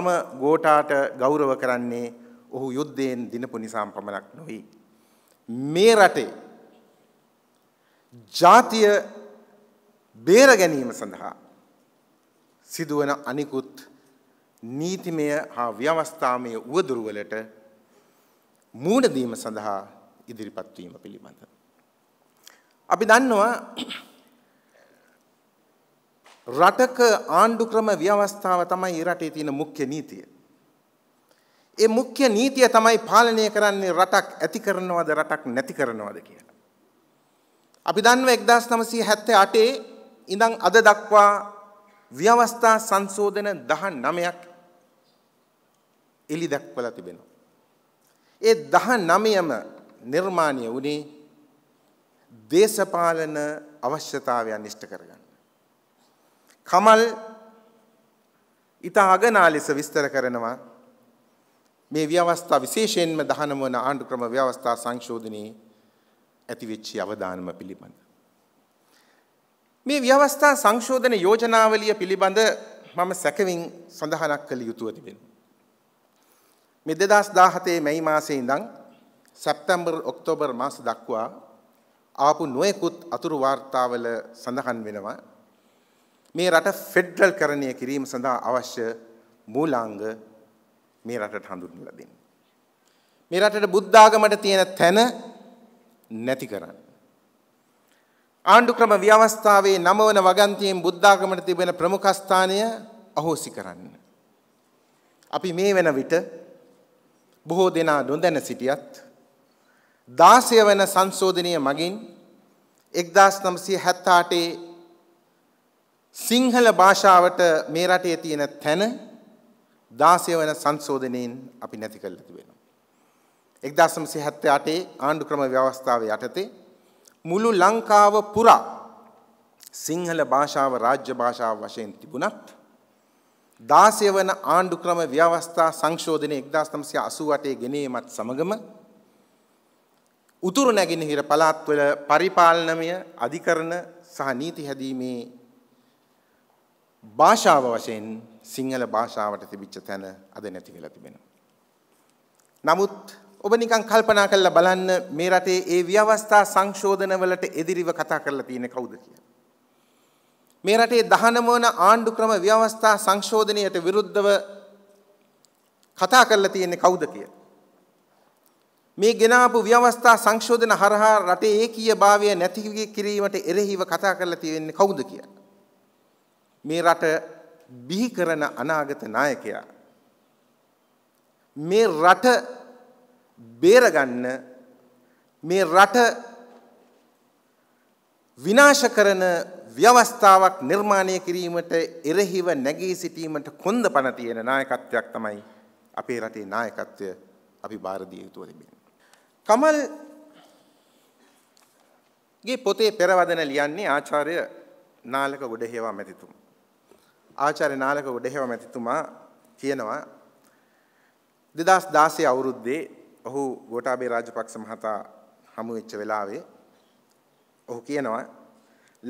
මම ගෝඨාට ගෞරව කරන්නේ ඔහු යුද්ධයෙන් දිනපු නිසාම පමණක් නොවේ. මේ රටේ ජාතිය බේර ගැනීම සඳහා සිදුවන අනිකුත් නීතිමය හා ව්‍යවස්ථාමය වුවදුරුවලට මූුණදීම සඳහා ඉදිරිපත්වීම පිළිබඳ. අපි දන්නවා රටක ආණ්ඩු ක්‍රම ව්‍යවස්ථාව තමයි රටේ තියෙන මුඛ්‍ය නීතිය. ඒ මුඛ්‍ය නීතිය තමයි පාලනය කරන්නේ රටක් ඇති කරනවද රටක් නැති කරනවද කියලා. අපි දන්නවා 1978 ඉඳන් අද දක්වා ව්‍යවස්ථා සංශෝධන 19ක් එලි දක්වලා තිබෙනවා. ඒ 19ම නිර්මාණය වුණේ දේශපාලන අවශ්‍යතාවයන් ඉෂ්ට කරගන්න. කමල් ඉතා අගනා ලෙස විස්තර කරනවා මේ ව්‍යවස්ථා විශේෂයෙන්ම දහනම වන ආණ්ඩුක්‍රම ව්‍යවස්ථා සංශෝධනයේ ඇතිවෙච්චි අවධානම පිළිබඳ. මේ ව්‍යවස්ථා සංශෝධන යෝජනාවලිය පිළිබඳ මම සැකවින් සඳහනක් කළ යුතුව තිබෙන. මෙ දෙදස් දාහතේ මැයි මාසේ ඉඳං සැප්තැම්බර් ඔක්තෝබර් මාස දක්වා ආපු නොයෙකුත් අතුරු වාර්තාවල සඳහන් වෙනවා මේ රට ෆෙඩරල් කරණය කිරීම සඳහා අවශ්‍ය මූලාංග මේ රටට හඳුන්වලා දෙන්න. මේ රටට බුද්ධාගමට තියෙන තැන නැති කරන්න. ආණ්ඩු ක්‍රම ව්‍යවස්ථාවේ නමවන වගන්තියෙන් බුද්ධාගමට තිබෙන ප්‍රමුඛස්ථානය අහෝසි කරන්න. අපි මේ වෙන විට බොහෝ දෙනා නොදැන සිටියත් දාසය වෙන සංශෝධනය මගින් එක්දස් නම්සය හැත්තාටේ සිංහල භාෂාවට මේ රටේ තියෙන තැන 16 වන සංශෝධනයෙන් අපි නැති කරලා තිබෙනවා. 1978 ආණ්ඩු ක්‍රම ව්‍යවස්ථාවේ යටතේ මුළු ලංකාව පුරා සිංහල භාෂාව රාජ්‍ය භාෂාව වශයෙන් තිබුණත් 16 වන ආණ්ඩු ක්‍රම ව්‍යවස්ථා සංශෝධනය 1988 ගෙනීමත් සමගම උතුරු නැගෙනහිර පළාත්වල පරිපාලනමය අධිකරණ සහ නීති හැදීමේ භාෂාව වශයෙන් සිංහල භාෂාවට තිබිච්ච තැන අද නැති වෙලා තිබෙනවා. නමුත් ඔබ නිකන් කල්පනා කරලා බලන්න මේ රටේ ඒ ව්‍යවස්ථා සංශෝධනවලට එදිරිව කතා කරලා තියෙන කවුද කියලා. මේ රටේ 19 වන ආණ්ඩු ක්‍රම ව්‍යවස්ථා සංශෝධනයට විරුද්ධව කතා කරලා තියෙන්නේ කවුද කියලා. මේ ගෙනාපු ව්‍යවස්ථා සංශෝධන හරහා රටේ ඒකීයභාවය නැති කිරීමට එරෙහිව කතා කරලා තියෙන්නේ කවුද කියලා. මේ රට බිහි කරන අනාගත නායකයා. මේ රට බේරගන්න මේ රට විනාශ කරන ව්‍යවස්ථාවක් නිර්මාණය කිරීමට එරෙහිව නැගී සිටීමට කොන්ද පණ තියෙන නායකත්වයක් තමයි අපේ රටේ නායකත්වය අපි භාරදිය යුතුව තිබෙන්නේ. කමල් ගේ පොතේ පෙරවදන ලියන්නේ ආචාර්ය නාලක ගොඩහේවා මැතිතුමා. ආචාර්ය නාලක ගොඩහෙව මැතිතුමා කියනවා 2016 අවුරුද්දේ ඔහු ගෝඨාභය රාජපක්ෂ මහතා හමු වෙච්ච වෙලාවේ ඔහු කියනවා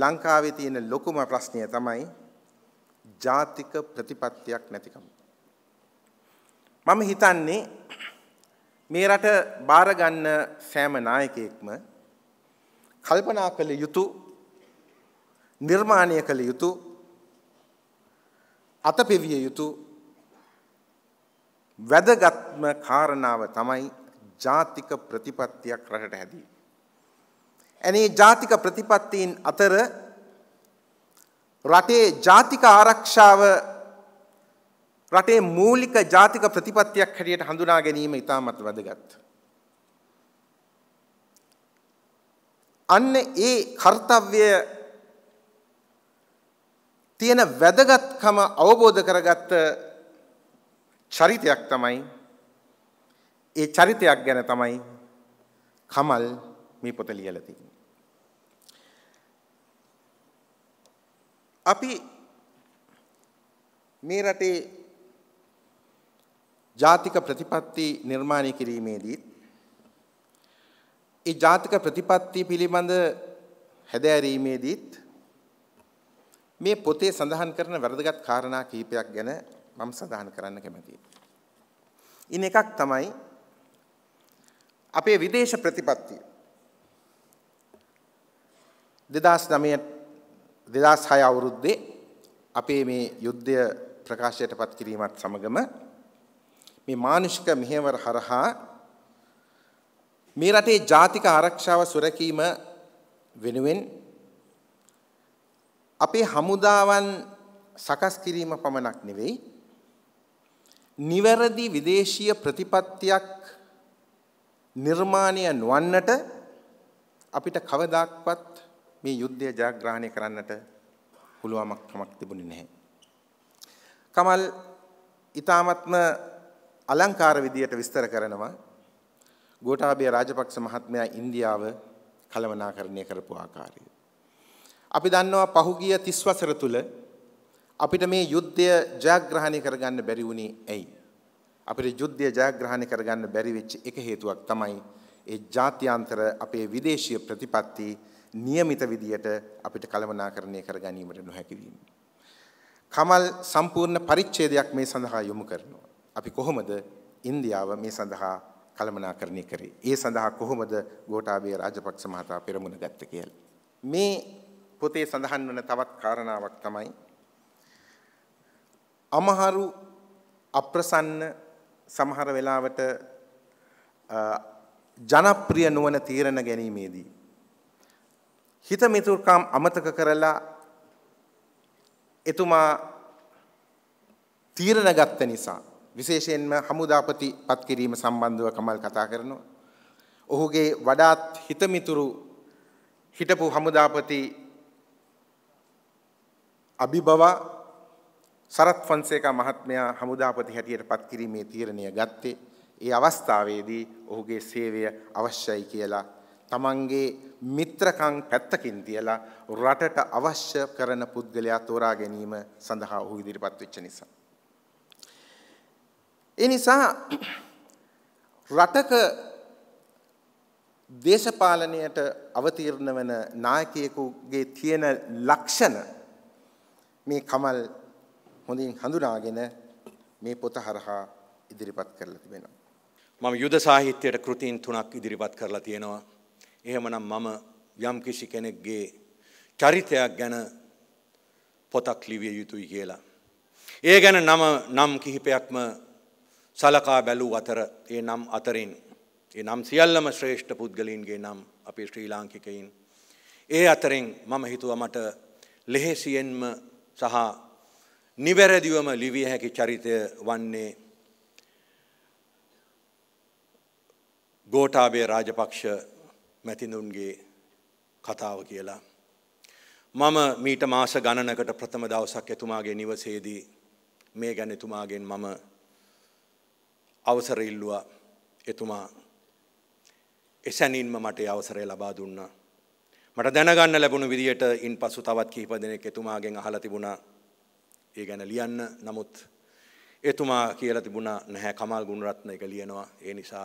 ලංකාවේ තියෙන ලොකුම ප්‍රශ්නය තමයි ජාතික ප්‍රතිපත්තියක් නැතිකම. මම හිතන්නේ මේ රට බාර ගන්න සෑම නායකයෙක්ම කල්පනා කළ යුතු නිර්මාණය කළ යුතු අත පෙවිය යුතු වැදගත්ම කාරණාව තමයි ජාතික ප්‍රතිපත්තියක් රටට හැදී. ඇනේ ජාතික ප්‍රතිපත්තීන් අතර රටේ ජාතික ආරක්ෂාව රටේ මූලික ජාතික ප්‍රතිපත්තියක් හැටියට හඳුනා ගැනීම ඉතාමත් වැදගත්. අන්න ඒ කර්තව්‍ය තියෙන වැදගත්කම අවබෝධ කරගත්ත චරිතයක් තමයි ඒ චරිතයක් ගැන තමයි කමල් මේ පොත ලියලා තියෙන්නේ. අපි මේ රටේ ජාතික ප්‍රතිපත්ති නිර්මාණය කිරීමේදී ඒ ජාතික ප්‍රතිපත්ති පිළිබඳ හැදෑරීමේදීත් මේ පොතේ සඳහන් කරන වැරදගත් කාරණා කීපයක් ගැන මම සඳහන් කරන්න කැමතියි. ඉන් එකක් තමයි අපේ විදේශ ප්‍රතිපත්තිය. දෙදස් නමය දෙදස් හය අවුරුද්දේ අපේ මේ යුද්ධය ප්‍රකාශයට පත් කිරීමත් සමගම මේ මානුෂික මෙහෙවර හරහා මේ රටේ ජාතික ආරක්ෂාව සුරැකීම වෙනුවෙන් අපේ හමුදාවන් සකස් කිරීම පමණක් නෙවෙයි නිවැරදි විදේශීය ප්‍රතිපත්තියක් නිර්මාණය නොවන්නට අපිට කවදාක්වත් මේ යුද්ධය ජයග්‍රහණය කරන්නට පුළුවමක් කමක් තිබුණේ නැහැ. කමල් ඊ타මත්ම අලංකාර විදියට විස්තර කරනවා ගෝඨාභය රාජපක්ෂ මහත්මයා ඉන්දියාව කලමනාකරණය කරපු ආකාරය. අපි දන්නවා පහුගිය 30 වසර තුල අපිට මේ යුද්ධය ජයග්‍රහණය කරගන්න බැරි වුණේ ඇයි? අපිට යුද්ධය ජයග්‍රහණය කරගන්න බැරි වෙච්ච එක හේතුවක් තමයි ඒ ජාත්‍යන්තර අපේ විදේශීය ප්‍රතිපත්ති નિયમિત විදියට අපිට කළමනාකරණය කරගැනීමට නොහැකි වීම. කමල් සම්පූර්ණ පරිච්ඡේදයක් මේ සඳහා යොමු කරනවා. අපි කොහොමද ඉන්දියාව මේ සඳහා කළමනාකරණය කරේ? ඒ සඳහා කොහොමද ගෝඨාභය රාජපක්ෂ මහතා පෙරමුණ ගත්තේ කියලා. මේ පොතේ සඳහන් වන තවත් කාරණාවක් තමයි අමහරු අප්‍රසන්න සමහර වෙලාවට ජනප්‍රිය නොවන තීරණ ගැනීමේදී හිත මිතුර්කම් අමතක කරලා එතුමා තීරණ ගත්ත නිසා විශේෂයෙන්ම හමුදාපති පත් කිරීම සම්බන්ධව කමල් කතා කරනවා. ඔහුගේ වඩාත් හිතමිතුරු හිටපු හමුදාපති අභිබව සරත් ෆොන්සේකා මහත්මයා හමුදාපති හැටියට පත් කිරීමේ තීරණය ගත්තේ ඒ අවස්ථාවේදී ඔහුගේ සේවය අවශ්‍යයි කියලා තමන්ගේ මිත්‍රකම් පැත්තකින් තියලා රටට අවශ්‍ය කරන පුද්ගලයා තෝරා ගැනීම සඳහා ඔහු ඉදිරිපත් වෙච්ච නිසා. ඒ නිසා රටක දේශපාලනයට අවතීර්ණ වන නායකයෙකුගේ තියෙන ලක්ෂණ මේ කමල් හොඳින් හඳුනාගෙන මේ පොත හරහා ඉදිරිපත් කරලා තිබෙනවා. මම යුද සාහිත්‍යයට කෘතීන් තුනක් ඉදිරිපත් කරලා තියෙනවා. එහෙමනම් මම යම්කිසි කෙනෙක්ගේ චරිතයක් ගැන පොතක් ලිවිය යුතුයි කියලා. ඒ ගැන නම නම් කිහිපයක්ම සලකා බැලූ අතර ඒ නම් අතරින් ඒ නම් සියල්ලම ශ්‍රේෂ්ඨ පුද්ගලින්ගේ නම් අපේ ශ්‍රී ලාංකිකයින් ඒ අතරින් මම හිතුව මට ලෙහෙසියෙන්ම සහ නිවැරදිවම ලිවිය හැකි චරිතය වන්නේ ගෝටාබේ රාජපක්ෂ මැතිඳුන්ගේ කතාව කියලා. මම මීට මාස ගණනකට ප්‍රථම දවසක් එතුමාගේ නිවසේදී මේ ගැන එතුමාගෙන් මම අවසර ඉල්ලුවා එතුමා එසැනින්ම මට අවසරය ලබා දුන්නා. මට දැනගන්න ලැබුණු විදියට ඉන් පසු තවත් කිහිප දෙනෙක් එතුමාගෙන් අහලා තිබුණා ඒ ගැන ලියන්න නමුත් එතුමා කියලා තිබුණා නැහැ කමල් ගුණරත්න එක ලියනවා ඒ නිසා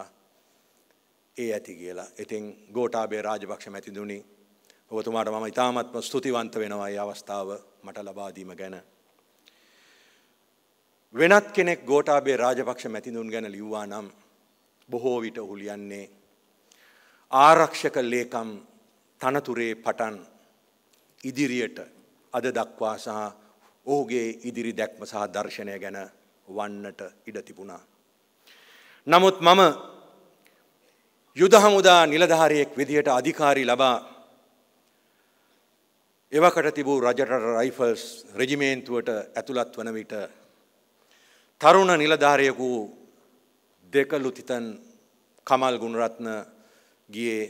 ඒ ඇති කියලා. ඉතින් ගෝඨාභය රාජපක්ෂ මැතිතුමනි ඔබතුමාට මම ඉතාමත්ම ස්තුතිවන්ත වෙනවා මේ අවස්ථාව මට ලබා දීම ගැන. වෙනත් කෙනෙක් ගෝඨාභය රාජපක්ෂ මැතිතුන් ගැන ලිව්වා නම් බොහෝ විට ඔහු ලියන්නේ ආරක්ෂක ලේකම් තනතුරේ පටන් ඉදිරියට අද දක්වා සහ ඔහුගේ ඉදිරි දැක්ම සහ දර්ශනය ගැන වන්නට ඉඩ තිබුණා. නමුත් මම යුදහමුදා නිලධාරයෙක් විදිහට අධිකාරී ලබා එවකට තිබූ රජට රයිෆල්ස් රෙජිමේන්තුවට ඇතුළත් වන විට තරුණ නිලධාරයකු දෙකලු තිතන් කමල් ගුණරත්න ගියේ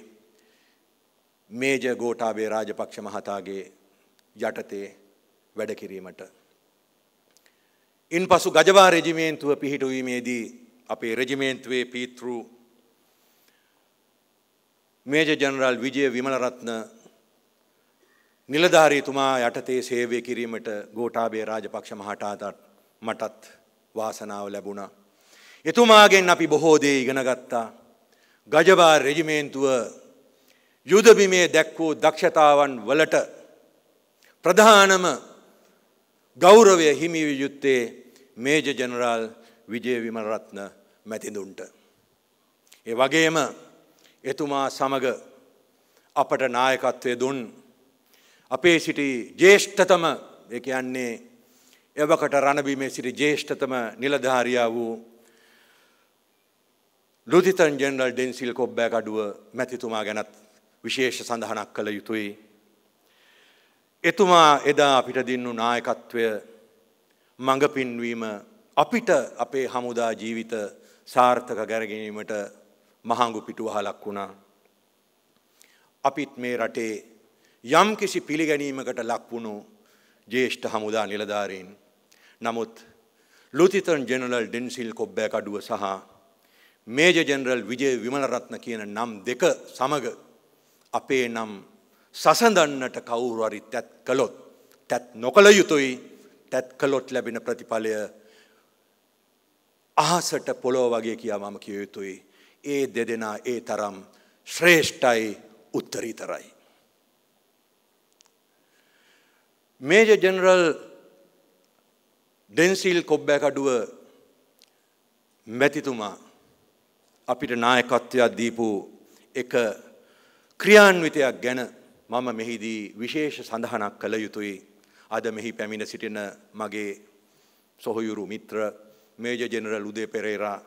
මේජ ගෝටාබේ රාජපක්ෂ මහතාගේ යටතේ වැඩකිරීමට. ඉන් පසු ගජවා රෙජිමේන්තුව පිහිටුවීමේදී අපේ රෙජිමේන්තුවේ පීතෘ මේජ ජනරල් විජය විමලරත්න නිලධාරීතුමා යටතේ සේවය කිරීමට ගෝටාබේ රාජපක්ෂ මහටාතත් මටත් වාසනාව ලැබුණා. එතුමාගෙන් අපි බොහෝ දේ ඉගෙන ගත්තා. ගජවා රෙජිමේන්තුව යුදබිමේ දැක්වූ දක්ෂතාවන් වලට ප්‍රධානම ගෞරවය හිමිවිය යුත්තේ මේජ ජනරාල් විජයවිමරත්න මැතිඳුන්ට. ඒ වගේම එතුමා සමග අපට නායකත්වය දුන් අපේ සිටි ජේෂ්ඨතම එක යන්නේ එවකට රණබීමේ සිටි ජේෂ්ඨතම නිලධාරයා වූ ලුතිතන් ජෙනරල් ඩෙන්සිල් කොබ්බෑ කඩුව මැතිතුමා ගැනත් විශේෂ සඳහනක් කළ යුතුයි. එතුමා එදා අපිට දින්නු නායකත්වය මඟ පින්වීම අපිට අපේ හමුදා ජීවිත සාර්ථක ගැරගැනීමට මහංගු පිටුවහලක් වුණා. අපිත් මේ රටේ යම් කිසි පිළිගැනීමකට ලක්වුණු ජේෂ්ඨ හමුදා නිලධාරීන්. නමුත් ලුතිතන් ජෙනරල් ඩෙන්සිල් කොබ්බෑ කඩුව සහ මේජ ජෙනරල් විජය විමලරත්න කියන නම් දෙක සමඟ අපේ නම් සසඳන්නට කවුරුවරි තැත් කළොත් තැත් නොකළ යුතුයි තැත් කළොත් ලැබෙන ප්‍රතිඵලය අහසට පොලෝ වගේ කියා මම කිය යුතුයි ඒ දෙදෙනා ඒ තරම් ශ්‍රේෂ්ඨයි උත්තරීතරයි. මේජ ජනරල් ඩෙන්සිල් කොබ්බැකඩුව මැතිතුමා අපිට නායකත්වයක් දීපු එක ක්‍රියාන්විතයක් ගැන මම මෙහිදී විශේෂ සඳහනක් කළ යුතුයි. අද මෙහි පැමිණ සිටින මගේ සොහොයුරු මිත්‍ර මේජ ජෙනරල් උදේ පෙරේරා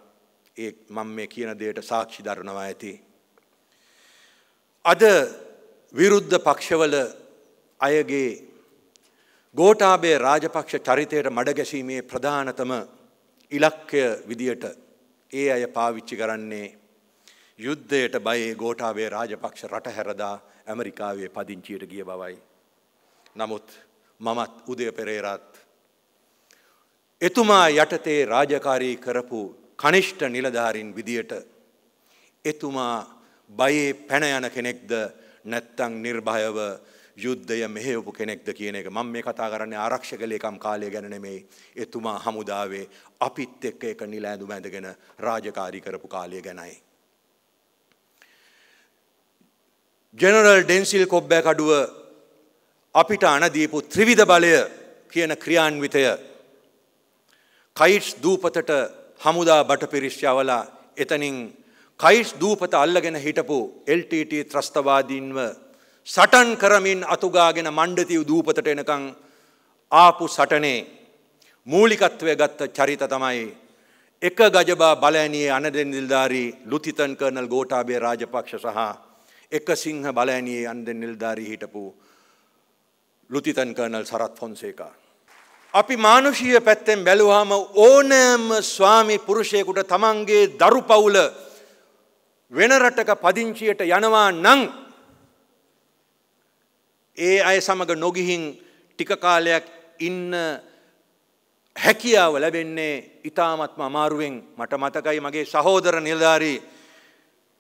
ඒ මම මේ කියන දෙයට සාක්ෂි දරනවා ඇති. අද විරුද්ධ පක්ෂවල අයගේ ගෝටාබේ රාජපක්ෂ චරිතයට මඩගැසීමේ ප්‍රධානතම ඉලක්කය විදියට ඒ අය පාවිච්චි කරන්නේ යුද්ධයට බයේ ගෝටාවේ රාජපක්ෂ රට හැරදා ඇමරිකාවේ පදිංචියට ගිය බවයි. නමුත් මමත් උදය පෙරේරත්. එතුමා යටතේ රාජකාරී කරපු කනිෂ්ට නිලධාරින් විදියට එතුමා බයේ පැන යන කෙනෙක්ද නැත්තං නිර්භයව යුද්ධය මෙහෙවපු කෙනෙක්ද කියන එක මම මේ කතා කරන්නේ ආරක්ෂකලේකම් කාලය ගැන නෙමෙයි එතුමා හමුදාවේ අපිත් එක්ක එක නිලෑඳුම ඇඳගෙන රාජකාරී කරපු කාලය ගැනයි ජෙනරල් ඩෙන්සිල් කොබ්බෑ කඩුව අපිට අනදීපු ත්‍රිවිධ බලය කියන ක්‍රියාන්විතය කයිට්ස් දූපතට හමුදා බට පිරිශ්්‍යාවලා එතනින් කයිස් දූපත අල්ලගෙන හිටපු LTT ත්‍රස්තවාදීන්ව සටන් කරමින් අතුගාගෙන මණ්ඩතිව දූපතට එනකං ආපු සටනේ මූලිකත්වය ගත්ත චරිත තමයි එක ගජබා බලෑනයේ අනදෙන් නිල්ධාරී ලුතිතන් කරනල් ගෝටාබේ රාජපක්ෂ සහ එක සිංහ බලෑනියේ අන්ද නිල්ධාරී හිටපු ලුතිතන් කර්නල් සරත් ෆොන්සේකා. අපි මානුෂීය පැත්තෙන් බැලුවාම ඕනෑම ස්වාමි පුරුෂයෙකුට තමන්ගේ දරු පවුල වෙන රටක පදිංචියට යනවා නං ඒ අය සමඟ නොගිහින් ටික කාලයක් ඉන්න හැකියාව ලැබෙන්නේ ඉතාමත්ම අමාරුවෙන් මට මතකයි මගේ සහෝදර නිලධාරී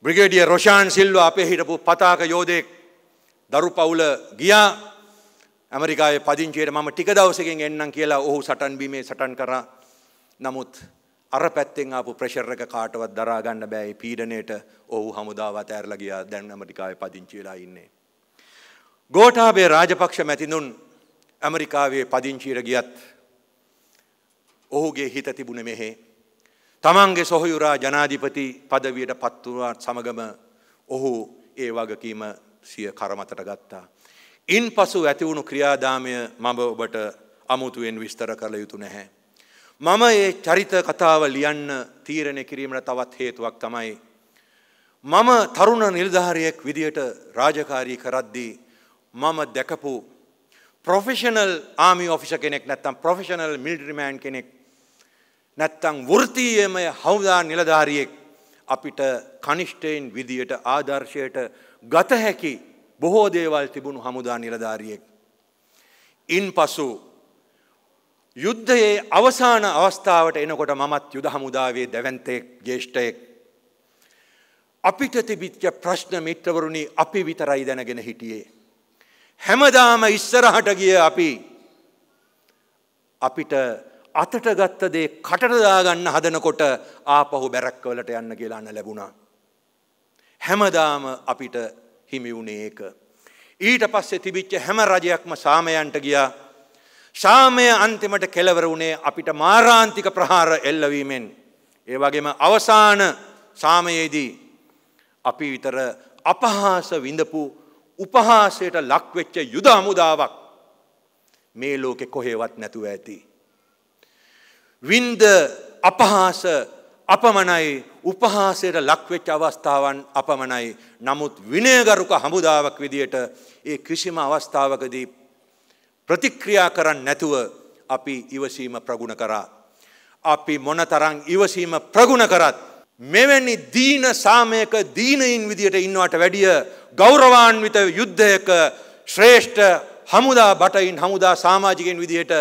බ්‍රිගේඩිය රොෂාන් සිල්ව අපේ හිටපු පතාක යෝධයෙක් දරු පවුල ගියා ඇමරිකාය පදිංචයට මම ටික දවසකින් එන්නම් කියලා ඔහු සටන් බීමේ සටන් කරා නමුත් අර පැත්තෙන් ආපු ප්‍රෙෂර් එක කාටවත් දරා ගන්න බෑ ඒ පීඩණයට ඔහු හමුදාව අතහැරලා ගියා දැන් ඇමරිකාවේ පදිංචි වෙලා ඉන්නේ. ගෝඨාභය රාජපක්ෂ මැතිනුන් ඇමරිකාවේ පදිංචියට ගියත් ඔහුගේ හිත තිබුණේ මෙහි තමන්ගේ සොහයුරා ජනාධිපති පදවියට පත්තුවාත් සමගම ඔහු ඒ වගකීම සිය කරමතට ගත්තා. ඉන් පසු ඇතිවුණු ක්‍රියාදාමය මම ඔබට අමුතුවෙන් විස්තර කළ යුතු නැහැ. මම ඒ චරිත කතාව ලියන්න තීරණය කිරීමට තවත් හේතුවක් තමයි. මම තරුණ නිල්ධාරයෙක් විදියට රාජකාරී කරද්දී මම දැකපු ප්‍රොෆෙෂනල් ආමි ඔෆිෂ කෙනෙක් නැත්තම් ප්‍රොෆෙෂනල් මිල්ඩිරිමෑන් කෙනෙක් නැත්තං වෘතියමය හවදා නිලධාරියෙක් අපිට කනිෂ්ටයෙන් විදියට ආදර්ශයට ගත හැකි බොහෝ දේවල් තිබුණු හමුදා නිලධාරියෙක්. ඉන් පසු යුද්ධයේ අවසාන අවස්ථාවට එනකොට මමත් යුද හමුදාවේ දැවන්තෙක් ජේෂ්ඨයෙක්. අපිට තිබිච්ච ප්‍රශ්න මිත්‍රවරුණි අපි විතරයි දැනගෙන හිටියේ. හැමදාම ඉස්සරහට ගිය අපි අපිට අතට ගත්ත දේ කටට දාගන්න හදනකොට ආපහු බැරක්කවලට යන්න කියලා අන්න ලැබුණා. හැමදාම අපිට හිමි වුණේ ඒක. ඊට පස්සේ තිබිච්ච හැම රජයක්ම සාමයන්ට ගියා. ශාමය අන්තිමට කෙලවර වුණේ අපිට මාරාන්තික ප්‍රහාර එල්ලවීමෙන්. ඒ වගේම අවසාන සාමයේදී අපි විතර අපහාස විඳපු උපහාසයට ලක්වෙච්ච යුද අමුදාවක් මේ ලෝකෙ කොහේවත් නැතුව ඇති. වින්ද අපහාස අපමණයි උපහාසයට ලක්වෙච්ච අවස්ථාවන් අපමණයි. නමුත් විනයගරුක හමුදාවක් විදියට ඒ කිසිම අවස්ථාවකදී ප්‍රතික්‍රියා කරන්න නැතුව අපි ඉවසීම ප්‍රගුණ කරා. අපි මොනතරං ඉවසීම ප්‍රගුණ කරත්. මෙවැනි දීන සාමයක දීනයින් විදියට ඉන්නවට වැඩිය ගෞරවාන්විත යුද්ධයක ශ්‍රේෂ්ඨ හමුදා බටයින් හමුදා සාමාජිකෙන් විදියට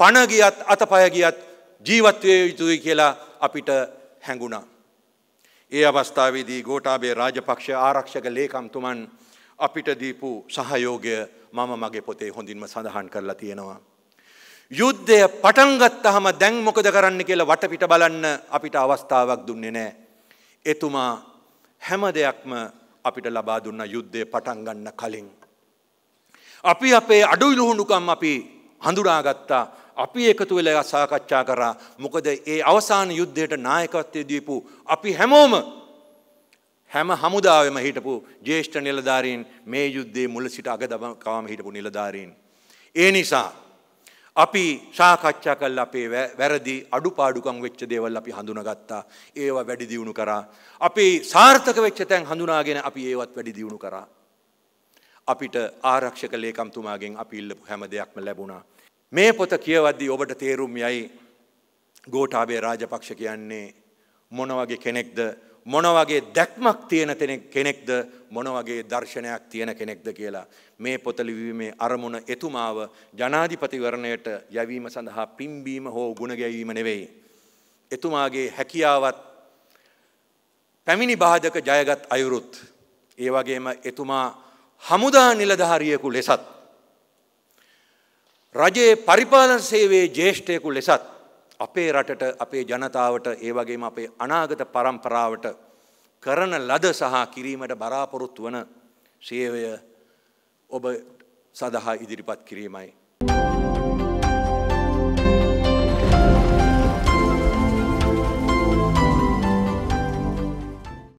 පණගියත් අතපයගියත් ජීවත්වය යුතුයි කියලා අපිට හැඟුණා. ඒ අවස්ථාවේදී ගෝටාබේ රාජපක්ෂ ආරක්ෂක ලේකම්තුමන් අපිට දීපු සහයෝගය මම මගේ පොතේ හොඳින්ම සඳහන් කරලා තියෙනවා. යුද්ධය පටන්ගත්තහම දැන් මොකද කරන්න කියලා වටපිට බලන්න අපිට අවස්ථාවක් දුන්නේ නෑ. එතුමා හැම දෙයක්ම අපිට ලබා දුන්න යුද්ධය පටන්ගන්න කලින්. අපි අපේ අඩුයිලුහුණුකම් අපි හඳුනාගත්තා අපි එකතු වෙලා සාකච්ඡා කරා මොකද ඒ අවසාන යුද්ධයට නායකත්වය දීපු අපි හැමෝම හැම හමුදාවම හිටපු ජේෂ්ඨ නිලධාරීන් මේ යුද්ධේ මුල සිට අග දමකාම හිටපු නිලධාරීන්. ඒ නිසා අපි සාකච්ඡා කල් අපේ වැරදි අඩුපාඩුකම් වෙච්ච දේවල් අපි හඳුනගත්තා ඒවා වැඩි දියුණු කරා. අපි සාර්ථක වෙච්ච තැන් හඳුනාගෙන අපි ඒවත් වැඩි දියුණු කරා. අපිට ආරක්ෂක ලේකම්තුමාගෙන් අපි ඉල්ලපු හැම දෙයක්ම ලැබුණා. මේ පොත කියවද්දී ඔබට තේරුම් යයි ගෝටාබේ රාජපක්ෂ කියන්නේ මොනවගේ කෙනෙක්ද මොනවගේ දැක්මක් තියෙන කෙනෙක්ද මොනවගේ දර්ශනයක් තියෙන කෙනෙක්ද කියලා. මේ පොතලිවීමේ අරමුණ එතුමාව ජනාධිපතිවරණයට යැවීම සඳහා පිම්බීම හෝ ගුණගැවීම නෙවෙයි. එතුමාගේ හැකියාවත් පැමිණි බාධක ජයගත් අයුරුත්. ඒවගේම එතුමා හමුදා නිලධාරියෙකු ලෙසත්. රජයේ පරිපාලන සේවේ ජේෂ්ඨයෙකු ලෙසත් අපේ රටට අපේ ජනතාවට ඒ වගේම අපේ අනාගත පරම්පරාවට කරන ලද සහ කිරීමට බලාපොරොත්තු වන සේවය ඔබ සඳහා ඉදිරිපත් කිරීමයි.